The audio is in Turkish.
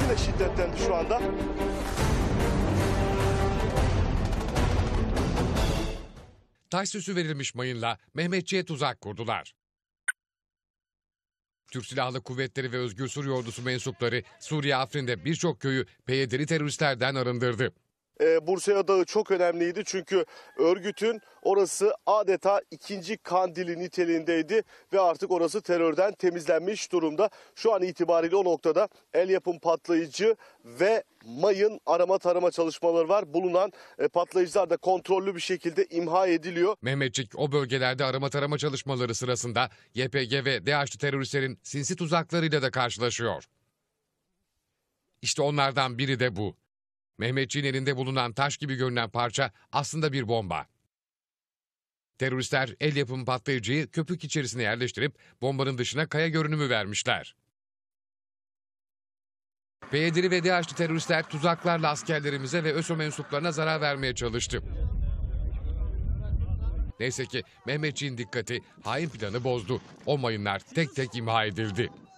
yine şiddetlendi şu anda. Tay süsü verilmiş mayınla Mehmetçi'ye tuzak kurdular. Türk Silahlı Kuvvetleri ve Özgür Suriye Ordusu mensupları Suriye Afrin'de birçok köyü PYD'li teröristlerden arındırdı e, Bursa Dağı çok önemliydi. Çünkü örgütün orası adeta ikinci kandili niteliğindeydi ve artık orası terörden temizlenmiş durumda. Şu an itibariyle o noktada el yapım patlayıcı ve mayın arama tarama çalışmaları var. Bulunan e, patlayıcılar da kontrollü bir şekilde imha ediliyor. Mehmetçik o bölgelerde arama tarama çalışmaları sırasında YPG ve DH'lı teröristlerin sinsi tuzaklarıyla da karşılaşıyor. İşte onlardan biri de bu. Mehmetçiğin elinde bulunan taş gibi görünen parça aslında bir bomba. Teröristler el yapımı patlayıcıyı köpük içerisine yerleştirip bombanın dışına kaya görünümü vermişler. PYD'li ve DH'li teröristler tuzaklarla askerlerimize ve ÖSO mensuplarına zarar vermeye çalıştı. Neyse ki Mehmetçiğin dikkati hain planı bozdu. O mayınlar tek tek imha edildi.